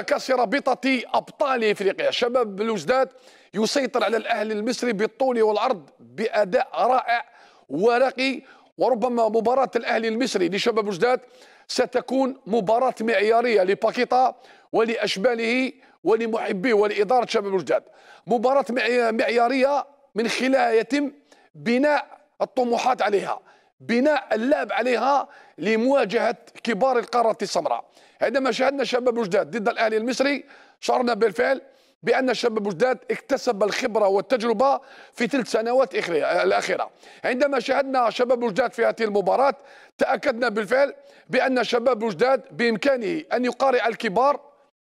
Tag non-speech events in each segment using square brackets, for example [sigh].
كسر رابطه أبطال إفريقيا شباب بلوجداد يسيطر على الأهلي المصري بالطول والعرض بأداء رائع ورقي وربما مباراة الأهلي المصري لشباب بلوجداد ستكون مباراة معيارية لباكيتا ولأشباله ولمحبيه ولإدارة شباب بلوجداد مباراة معيارية من خلالها يتم بناء الطموحات عليها بناء اللعب عليها لمواجهة كبار القارة السمراء عندما شاهدنا شباب بوجداد ضد الاهلي المصري شعرنا بالفعل بان الشباب بوجداد اكتسب الخبره والتجربه في ثلاث سنوات الاخيره عندما شاهدنا شباب بوجداد في هذه المباراه تاكدنا بالفعل بان شباب بوجداد بامكانه ان يقارع الكبار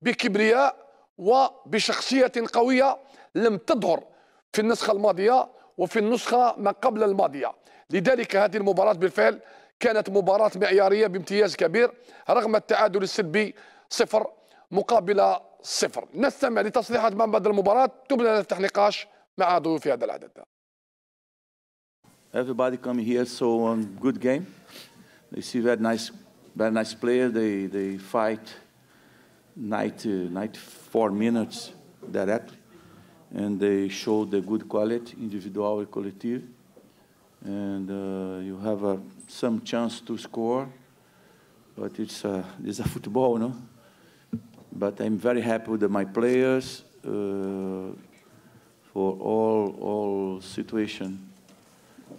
بكبرياء وبشخصيه قويه لم تظهر في النسخه الماضيه وفي النسخه ما قبل الماضيه لذلك هذه المباراه بالفعل كانت مباراة معيارية بامتياز كبير رغم التعادل السلبي صفر مقابل صفر نستمع لتصريحات من بعد المباراة تبنى نفتح نقاش مع ضيوف هذا العدد Everybody come here, so um, good game. They see very nice, very nice player. They they fight 90, 94 minutes directly, and they show the good quality, individual and collective. and uh, you have uh, some chance to score. But it's, uh, [laughs] it's a football, no? But I'm very happy with my players uh, for all, all situation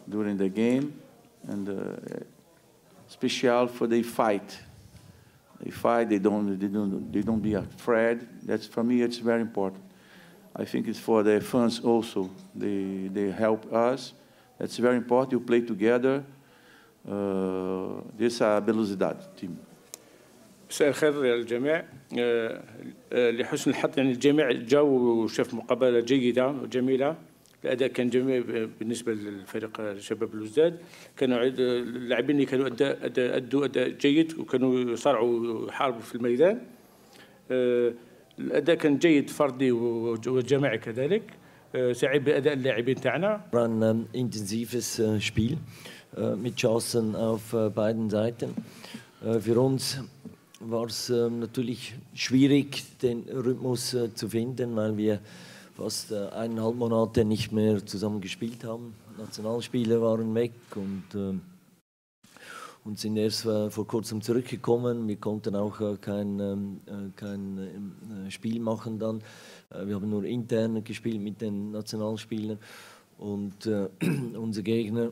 during the game, and uh, special for they fight. They fight, they don't, they don't, they don't be afraid. That's, for me, it's very important. I think it's for the fans also. They, they help us It's very important you play together. Uh, dessa uh, velocidade, team. مساء الخير للجميع آه، آه، لحسن الحظ يعني الجميع جا وشاف مقابله جيده وجميله الاداء كان جميل بالنسبه للفريق شباب الوزداد كانوا اللاعبين اللي كانوا ادوا اداء جيد وكانوا يصارعوا ويحاربوا في الميدان آه، الاداء كان جيد فردي وجماعي كذلك سعيد باداء اللاعبين War ein ähm, intensives äh, Spiel äh, mit Chancen auf äh, beiden Seiten. Für uns war es ähm, natürlich schwierig, den Rhythmus zu finden, weil wir fast eineinhalb Monate nicht mehr zusammen gespielt haben. Nationalspiele waren weg und ähm, und sind erst äh, vor kurzem zurückgekommen. Wir konnten auch äh, kein, ähm, äh, kein Spiel machen dann. Wir haben nur intern gespielt mit den Nationalspielern und äh, [clears throat] unsere Gegner,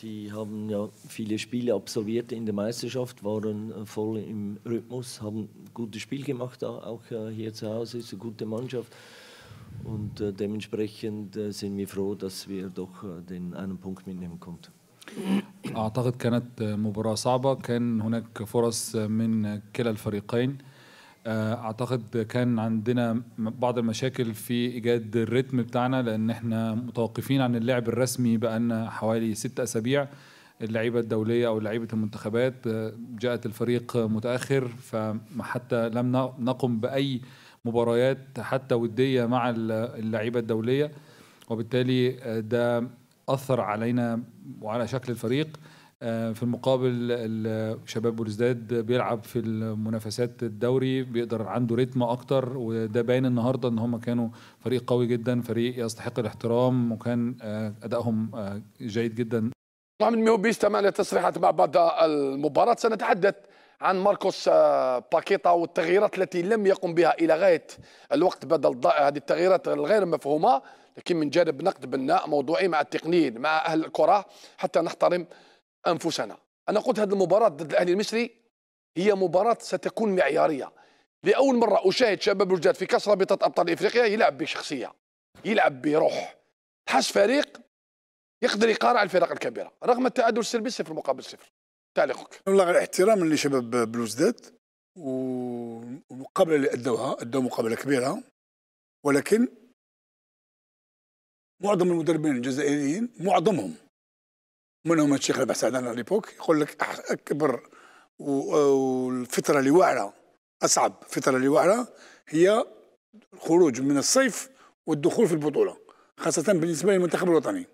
die haben ja viele Spiele absolviert in der Meisterschaft, waren voll im Rhythmus, haben ein gutes Spiel gemacht, auch hier zu Hause ist eine gute Mannschaft. Und dementsprechend sind wir froh, dass wir doch den einen Punkt mitnehmen konnten. اعتقد كانت مباراه صعبه كان هناك فرص من كلا الفريقين آه، اعتقد كان عندنا بعض المشاكل في ايجاد الريتم بتاعنا لان احنا متوقفين عن اللعب الرسمي بقالنا حوالي ست اسابيع اللعيبه الدوليه او لعيبه المنتخبات آه، جاءت الفريق متاخر فحتى لم نقم باي مباريات حتى وديه مع اللعيبه الدوليه وبالتالي آه، ده اثر علينا وعلى شكل الفريق آه، في المقابل شباب بورزداد بيلعب في المنافسات الدوري بيقدر عنده ريتم اكتر وده باين النهارده ان هم كانوا فريق قوي جدا فريق يستحق الاحترام وكان آه، ادائهم آه، جيد جدا من ميوبيش تمام تصريحات مع بعد المباراة سنتحدث عن ماركوس آه، باكيتا والتغييرات التي لم يقم بها إلى غاية الوقت بدل هذه التغييرات الغير مفهومة لكن من جانب نقد بناء موضوعي مع التقنيين مع أهل الكرة حتى نحترم أنفسنا أنا قلت هذه المباراة ضد الأهلي المصري هي مباراة ستكون معيارية لأول مرة أشاهد شباب الجاد في كأس رابطة أبطال إفريقيا يلعب بشخصية يلعب بروح حس فريق يقدر يقارع الفرق الكبيره رغم التعادل السلبي صفر مقابل صفر تعليقك والله احتراما لشباب بلوزداد والمقابله اللي ادوها ادوا مقابله كبيره ولكن معظم المدربين الجزائريين معظمهم منهم الشيخ ربح سعدان على ليبوك يقول لك اكبر والفتره اللي واعره اصعب فتره اللي واعره هي الخروج من الصيف والدخول في البطوله خاصه بالنسبه للمنتخب الوطني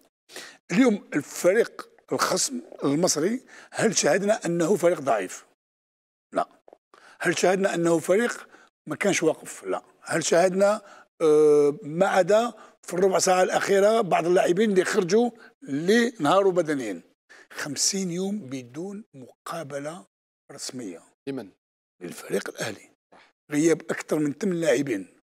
اليوم الفريق الخصم المصري هل شاهدنا انه فريق ضعيف؟ لا هل شاهدنا انه فريق ما كانش واقف؟ لا هل شاهدنا آه، ما عدا في الربع ساعه الاخيره بعض اللاعبين اللي خرجوا لنهاروا بدنيا 50 يوم بدون مقابله رسميه لمن؟ للفريق الاهلي غياب اكثر من 8 لاعبين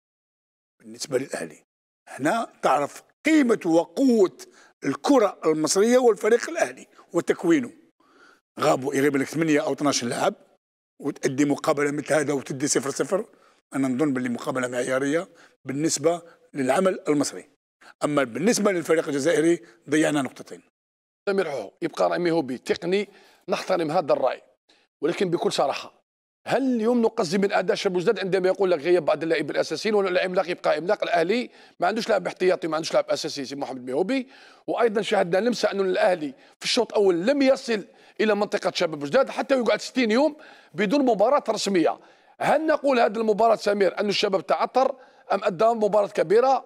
بالنسبه للاهلي هنا تعرف قيمه وقوه الكره المصريه والفريق الاهلي وتكوينه غابوا يغيب لك 8 او 12 لاعب وتأدي مقابله مثل هذا وتدي 0 0 انا نظن باللي مقابله معياريه بالنسبه للعمل المصري اما بالنسبه للفريق الجزائري ضيعنا نقطتين سمير يبقى رامي هوبي تقني نحترم هذا الراي ولكن بكل صراحه هل اليوم نقصد من اداء جداد عندما يقول لك غياب بعض اللاعبين الاساسيين ولا العملاق يبقى عملاق الاهلي ما عندوش لاعب احتياطي ما عندوش لاعب اساسي سي محمد ميهوبي وايضا شاهدنا لمسه انه الاهلي في الشوط الاول لم يصل الى منطقه شباب بوزداد حتى يقعد 60 يوم بدون مباراه رسميه هل نقول هذه المباراه سمير ان الشباب تعثر ام ادى مباراه كبيره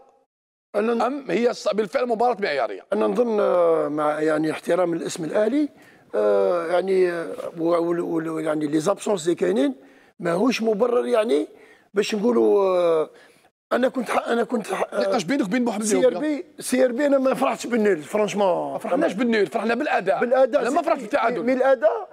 أن ام هي بالفعل مباراه معياريه انا نظن آه، مع يعني احترام الاسم الاهلي آه، يعني آه، يعني لي زابسونس اللي كاينين ماهوش مبرر يعني باش نقولوا آه، انا كنت حق انا كنت نقاش بينك وبين محمد سي ار بي سي ار بي انا ما فرحتش بالنول فرانشمون ما فرحناش بالنول فرحنا بالاداء بالاداء انا ما فرحت بالتعادل من الاداء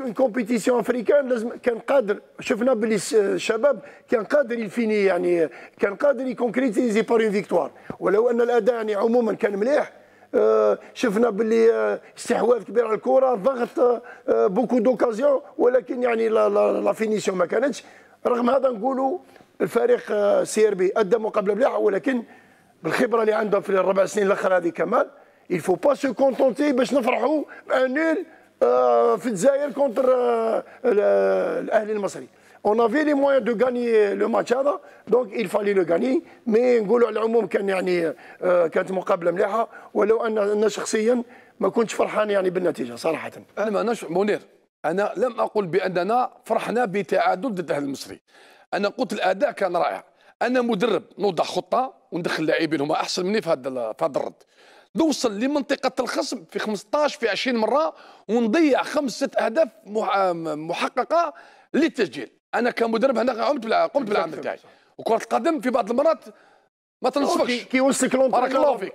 اون كومبيتيسيون افريكان لازم كان قادر شفنا باللي الشباب كان قادر يفيني يعني كان قادر يكونكريتيزي بار اون فيكتوار ولو ان الاداء يعني عموما كان مليح آه، شفنا باللي آه، استحواذ كبير على الكره ضغط آه، بوكو دوكازيون ولكن يعني لا فينيسيون ما كانتش رغم هذا نقولوا الفريق سيربي ادى مقابله مليحه ولكن بالخبره اللي عندهم في الربع سنين الاخر هذه كمال il faut pas se contenter باش نفرحوا بانيل في الجزائر كونتر الاهلي المصري On avait les moyens de gagner euh, le match هذا دونك il fallait le gagner مي نقولوا على العموم كان يعني كانت مقابله مليحه ولو ان انا شخصيا ما كنتش فرحان يعني بالنتيجه صراحه انا ما نش منير انا لم اقل باننا فرحنا بتعادل ضد الاهلي المصري انا قلت الاداء كان رائع انا مدرب نوضع خطه وندخل لاعبين هما احسن مني في هذا في هذا الرد نوصل لمنطقه الخصم في 15 في 20 مره ونضيع خمسه ست اهداف محققه للتسجيل انا كمدرب هنا قمت قمت بالعمل تاعي وكره القدم في بعض المرات ما تنصفكش كي يوصلك بارك الله فيك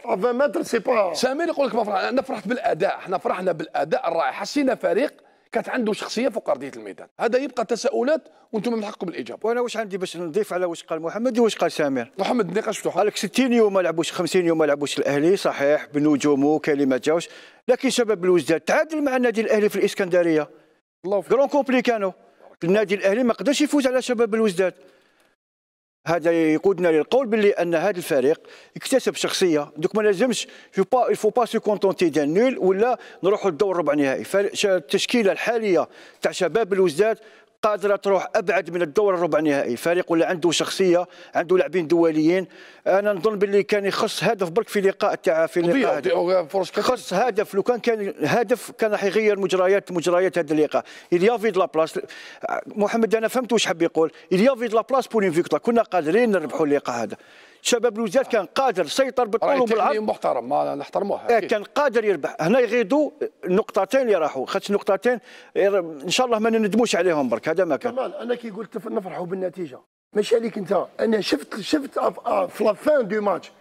سامير يقول لك ما انا فرحت بالاداء احنا فرحنا بالاداء الرائع حسينا فريق كانت عنده شخصيه فوق ارضيه الميدان هذا يبقى تساؤلات وانتم من حقكم الاجابه وانا واش عندي باش نضيف على واش قال محمد واش قال سامر محمد النقاش مفتوح قالك 60 يوم ما لعبوش 50 يوم ما لعبوش الاهلي صحيح بنجومه كلمه جاوش لكن شباب الوجدان تعادل مع النادي الاهلي في الاسكندريه الله فيك كومبلي النادي الاهلي ما قدرش يفوز على شباب الوزداد هذا يقودنا للقول باللي ان هذا الفريق اكتسب شخصيه دوك ما لازمش جو با الفو با سو كونتونتي ديال نول ولا نروحوا للدور ربع نهائي التشكيله الحاليه تاع شباب الوزداد قادره تروح ابعد من الدور الربع نهائي فريق ولا عنده شخصيه عنده لاعبين دوليين انا نظن باللي كان يخص هدف برك في لقاء تاع في لقاء خص هدف لو كان كان هدف كان راح يغير مجريات مجريات هذا اللقاء إليا فيد لا بلاس محمد انا فهمت واش حب يقول إليا فيد لا بلاس بور كنا قادرين نربحوا اللقاء هذا شباب الوزداد كان قادر سيطر بالطول وبالعرض محترم ما نحترموه إيه، كان قادر يربح هنا يغيدوا نقطتين اللي راحوا خدش نقطتين إيه، ان شاء الله ما ندموش عليهم برك هذا ما كان كمال انا كي قلت نفرحوا بالنتيجه ماشي عليك انت انا شفت شفت آه، آه، في لافان دو ماتش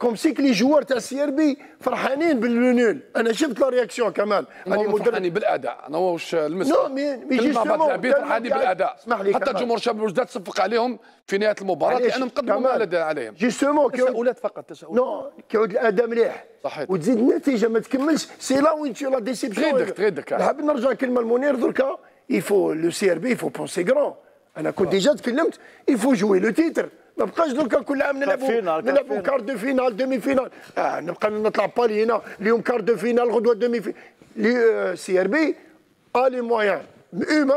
كوم سيك لي جوار تاع ار بي فرحانين بالنول انا شفت لا رياكسيون كمان انا فرحانين بالاداء انا واش لمست نو مي مي فرحانين بالاداء حتى جمهور شباب وجدات صفق عليهم في نهايه المباراه لانهم قدموا ما لدى عليهم جيستومون تساؤلات فقط تساؤلات نو كيعود الاداء مليح صحيح وتزيد النتيجه ما تكملش سي لا وين تي لا ديسيبسيون تغيدك تغيدك نحب نرجع كلمه لمنير دركا يفو لو سي ار بي يفو بونسي كرون انا كنت ديجا آه. تكلمت يفو جوي لو تيتر ما بقاش دوكا كل عام نلعبوا نلعبوا كارت دو فينال دومي فينال اه نبقى نطلع بالي هنا اليوم كارت دو فينال غدوه دومي فينال آه، سي ار بي الي موان اومان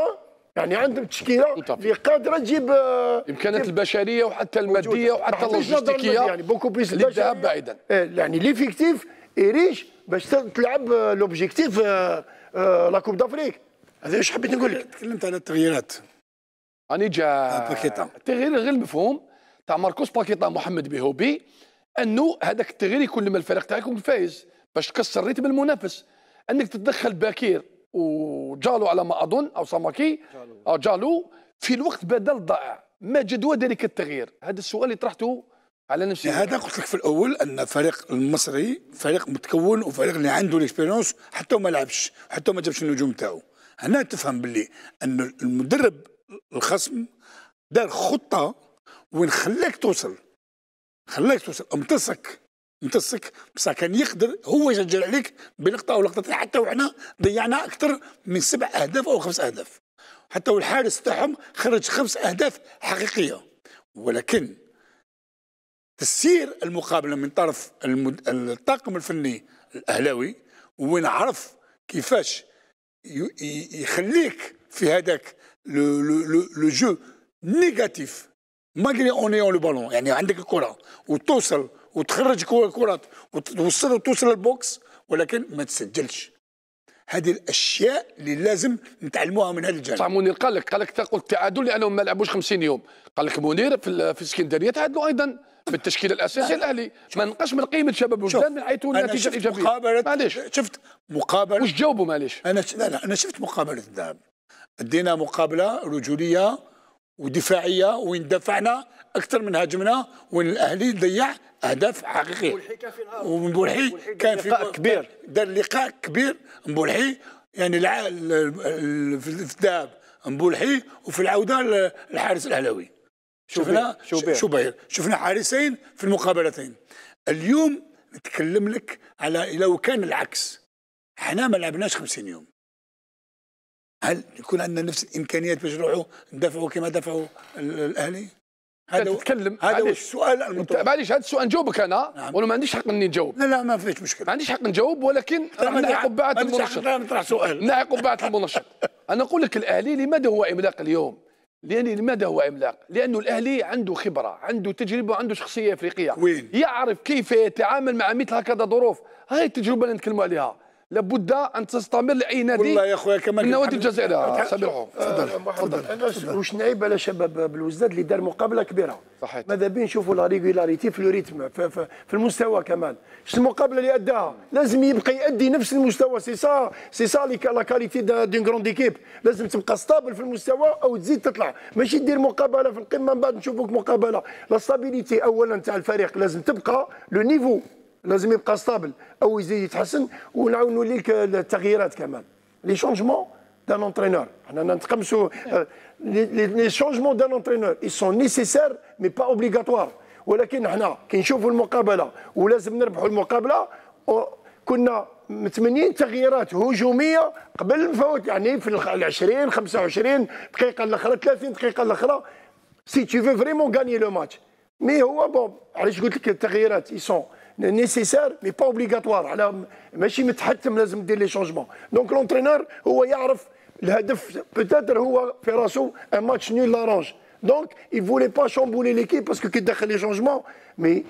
يعني عندهم تشكيله اللي قادره تجيب الامكانيات آه، البشريه وحتى الماديه وحتى اللوجستيكيه يعني بوكو بليس للذهاب بعيدا آه، يعني ليفيكتيف ريش باش تلعب لوبجيكتيف لا كوب دافريك هذا واش حبيت نقول لك تكلمت على التغييرات راني جا تغيير غير المفهوم تاع ماركوس باكيطا محمد بهوبي انه هذاك التغيير يكون لما الفريق تاعك يكون فايز باش تكسر ريتم المنافس انك تتدخل باكير وجالو على ما اظن او ساماكي جالو, أو آه، جالو في الوقت بدل ضائع ما جدوى ذلك التغيير هذا السؤال اللي طرحته على نفسي هذا قلت لك في الاول ان الفريق المصري فريق متكون وفريق اللي عنده ليكسبيرونس حتى ما لعبش حتى ما جابش النجوم تاعو هنا تفهم باللي ان المدرب الخصم دار خطه وين خلاك توصل خلاك توصل امتصك امتصك بصح كان يقدر هو يسجل عليك بلقطه او لقطتين حتى وحنا ضيعنا اكثر من سبع اهداف او خمس اهداف حتى والحارس تاعهم خرج خمس اهداف حقيقيه ولكن تسيير المقابله من طرف المد... الطاقم الفني الاهلاوي وين عرف كيفاش ي... يخليك في هذاك لو لو لو جو نيجاتيف ما اون لو بالون يعني عندك الكره وتوصل وتخرج كرات وتوصل وتوصل للبوكس ولكن ما تسجلش هذه الاشياء اللي لازم نتعلموها من هذا الجانب. صح منير قال لك قال لك تقول التعادل لانهم ما لعبوش 50 يوم، قال لك منير في في اسكندريه تعادلوا ايضا بالتشكيل الاساسي الاهلي، ما نقاش من قيمه شباب وجدان من حيث النتيجه الايجابيه. معليش شفت مقابله وش جاوبوا معليش؟ انا لا لا انا شفت مقابله الذهب. ادينا مقابله رجوليه ودفاعيه وين دفعنا اكثر من هاجمنا وين الاهلي ضيع اهداف حقيقيه ومبولحي كان في لقاء كبير دار لقاء كبير مبولحي يعني في الذهاب مبولحي وفي العوده الحارس الاهلاوي شفنا شوبير. شوبير شفنا حارسين في المقابلتين اليوم نتكلم لك على لو كان العكس احنا ما لعبناش 50 يوم هل يكون عندنا نفس الامكانيات باش نروحوا ندافعوا كما دفعوا الاهلي؟ هذا تتكلم هذا هو السؤال المطروح معليش هذا السؤال نجاوبك انا نعم. وانا ما عنديش حق اني نجاوب لا لا ما فيش مشكله ما عنديش حق نجاوب ولكن نلاحق قبعه المنشط نطرح سؤال نلاحق قبعه المنشط [laughs] انا نقول لك الاهلي لماذا هو عملاق اليوم؟ لان لماذا هو عملاق؟ لانه الاهلي عنده خبره، عنده تجربه، وعنده شخصيه افريقيه وين؟ يعرف كيف يتعامل مع مثل هكذا ظروف، هاي التجربه اللي نتكلموا عليها، لابد ان تستمر لاي نادي والله يا خويا كما قلت نوادي الجزائر سامحوا آه، تفضل تفضل واش نعيب على شباب بالوزداد اللي دار مقابله كبيره صحيح ماذا بين نشوفوا لا ريغولاريتي في الريتم في, في, في المستوى كمان شنو المقابله اللي اداها لازم يبقى يادي نفس المستوى سي سا سي سا لا كاليتي دون كروند ايكيب لازم تبقى ستابل في المستوى او تزيد تطلع ماشي دير مقابله في القمه من بعد نشوفوك مقابله لا ستابيليتي اولا تاع الفريق لازم تبقى لو نيفو لازم يبقى ستابل او يزيد يتحسن ونعاونوا ليك التغييرات كمان لي شونجمون دان اونترينور حنا نتقمشوا لي شونجمون دان اونترينور اي سون نيسيسير مي با اوبليغاتوار ولكن حنا كي نشوفوا المقابله ولازم نربحوا المقابله كنا متمنين تغييرات هجوميه قبل الفوت يعني في ال 20 25 دقيقه الاخرى 30 دقيقه الاخرى سي تي في فريمون غاني لو ماتش مي هو بون علاش قلت لك التغييرات اي سون نيسيسار مي با اوبليغاتوار على ماشي متحتم لازم دير لي شونجمون دونك لونترينور هو يعرف الهدف بوتيتر هو في راسو ان ماتش نيل لارونج دونك اي فولي با شامبولي ليكيب باسكو كي دخل لي شونجمون مي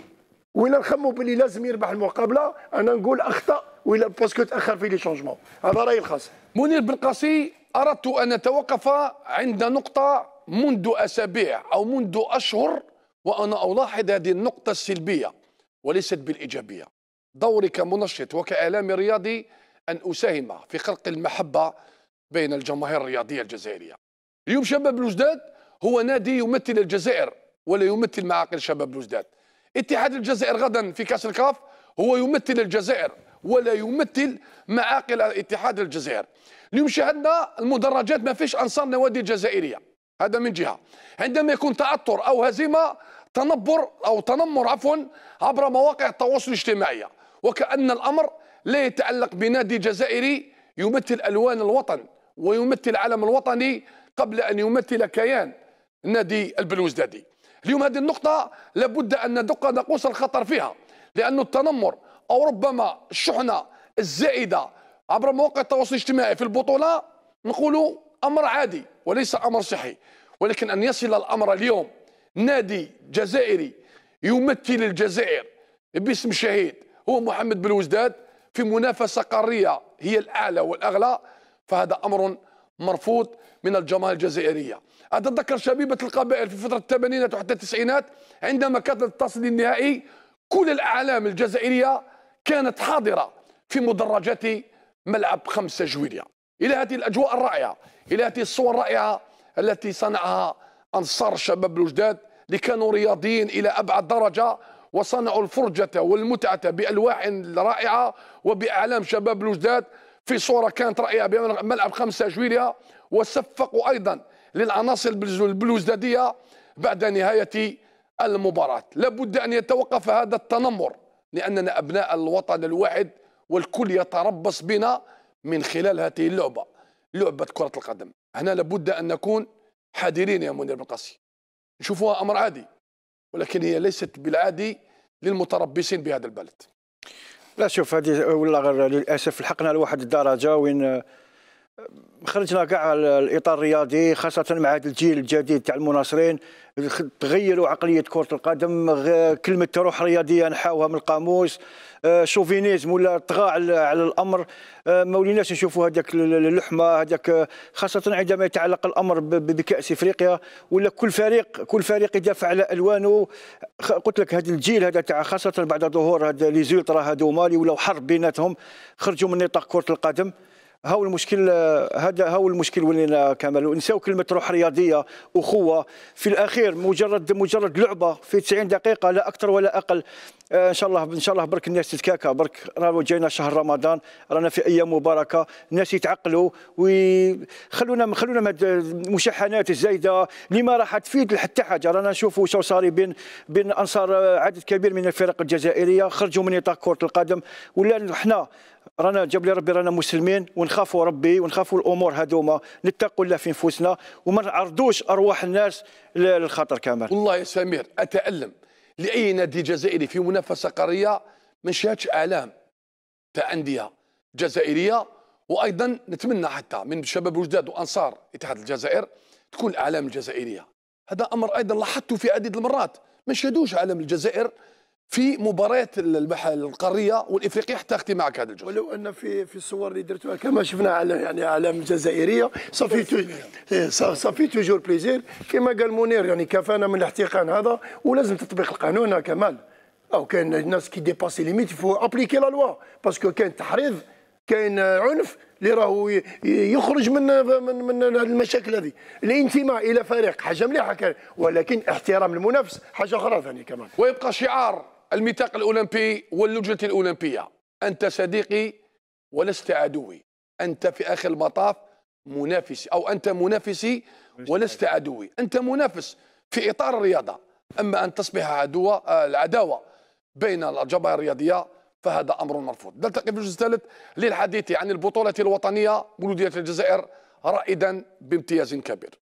وين نخمو بلي لازم يربح المقابله انا نقول اخطا ولا باسكو تاخر في لي شونجمون هذا رايي الخاص منير بن قاسي اردت ان اتوقف عند نقطه منذ اسابيع او منذ اشهر وانا الاحظ هذه النقطه السلبيه وليست بالإيجابية دوري كمنشط وكإعلامي رياضي أن أساهم في خلق المحبة بين الجماهير الرياضية الجزائرية اليوم شباب الوجداد هو نادي يمثل الجزائر ولا يمثل معاقل شباب الوجداد اتحاد الجزائر غدا في كأس الكاف هو يمثل الجزائر ولا يمثل معاقل اتحاد الجزائر اليوم شاهدنا المدرجات ما فيش أنصار نوادي الجزائرية هذا من جهة عندما يكون تعثر أو هزيمة تنبر أو تنمر عفوا عبر مواقع التواصل الاجتماعي وكأن الأمر لا يتعلق بنادي جزائري يمثل ألوان الوطن ويمثل العلم الوطني قبل أن يمثل كيان نادي البلوزدادي اليوم هذه النقطة لابد أن ندق ناقوس الخطر فيها لأن التنمر أو ربما الشحنة الزائدة عبر مواقع التواصل الاجتماعي في البطولة نقول أمر عادي وليس أمر صحي ولكن أن يصل الأمر اليوم نادي جزائري يمثل الجزائر باسم شهيد هو محمد وزداد في منافسة قارية هي الأعلى والأغلى فهذا أمر مرفوض من الجماهير الجزائرية أتذكر شبيبة القبائل في فترة الثمانينات وحتى التسعينات عندما كانت التصل النهائي كل الأعلام الجزائرية كانت حاضرة في مدرجات ملعب خمسة جويلية إلى هذه الأجواء الرائعة إلى هذه الصور الرائعة التي صنعها أنصار الشباب الجداد اللي كانوا رياضيين إلى أبعد درجة وصنعوا الفرجة والمتعة بألواح رائعة وبأعلام شباب الجداد في صورة كانت رائعة بملعب خمسة جويليا وصفقوا أيضا للعناصر البلوزدادية بعد نهاية المباراة لابد أن يتوقف هذا التنمر لأننا أبناء الوطن الواحد والكل يتربص بنا من خلال هذه اللعبة لعبة كرة القدم هنا لابد أن نكون حاضرين يا منير بن قاسي نشوفوها امر عادي ولكن هي ليست بالعادي للمتربصين بهذا البلد لا شوف هذه ولا للاسف لحقنا لواحد الدرجه وين خرجنا كاع الاطار الرياضي خاصه مع هذا الجيل الجديد تاع المناصرين تغيروا عقليه كره القدم كلمه روح رياضيه نحاوها من القاموس آه، شوفينيزم ولا طغى على الامر آه، ما وليناش نشوفوا هذاك اللحمه هذاك آه، خاصه عندما يتعلق الامر بكاس افريقيا ولا كل فريق كل فريق يدافع على الوانه قلت لك هذا الجيل هذا تاع خاصه بعد ظهور هذا لي زولترا هذوما اللي ولاو حرب بيناتهم خرجوا من نطاق كره القدم هاو المشكل هذا هاو المشكل ولينا كامل ونساو كلمه روح رياضيه اخوه في الاخير مجرد مجرد لعبه في 90 دقيقه لا اكثر ولا اقل آه ان شاء الله ان شاء الله برك الناس تتكاكا برك رانا جاينا شهر رمضان رانا في ايام مباركه الناس يتعقلوا وخلونا خلونا من المشحنات الزايده اللي ما راح تفيد حتى حاجه رانا نشوفوا شو صار بين بين انصار عدد كبير من الفرق الجزائريه خرجوا من نطاق كره القدم ولا حنا رانا جاب لي ربي رانا مسلمين ونخافوا ربي ونخافوا الامور هذوما نتقوا الله في نفوسنا وما نعرضوش ارواح الناس للخطر كامل والله يا سمير اتالم لاي نادي جزائري في منافسه قاريه ما شاهدش اعلام تاع انديه جزائريه وايضا نتمنى حتى من شباب وجداد وانصار اتحاد الجزائر تكون الاعلام الجزائريه هذا امر ايضا لاحظته في عديد المرات ما شهدوش اعلام الجزائر في مباريات القاريه والافريقيه حتى اختي معك هذا الجزء ولو ان في في الصور اللي درتوها كما شفنا على يعني اعلام جزائريه صافي صافي توجور بليزير كما قال منير يعني كفانا من الاحتقان هذا ولازم تطبيق القانون كمال او كاين الناس كي ديباسي ليميت فو ابليكي لا لوا باسكو كاين تحريض كاين عنف اللي راهو يخرج من من من المشاكل هذه الانتماء الى فريق حاجه مليحه ولكن احترام المنافس حاجه اخرى ثانيه كمان ويبقى شعار الميثاق الأولمبي واللجنة الأولمبية أنت صديقي ولست عدوي أنت في آخر المطاف منافسي أو أنت منافسي ولست عدوي أنت منافس في إطار الرياضة أما أن تصبح عدوة آه، العداوة بين الجماهير الرياضية فهذا أمر مرفوض نلتقي في الجزء الثالث للحديث عن البطولة الوطنية بلودية الجزائر رائدا بامتياز كبير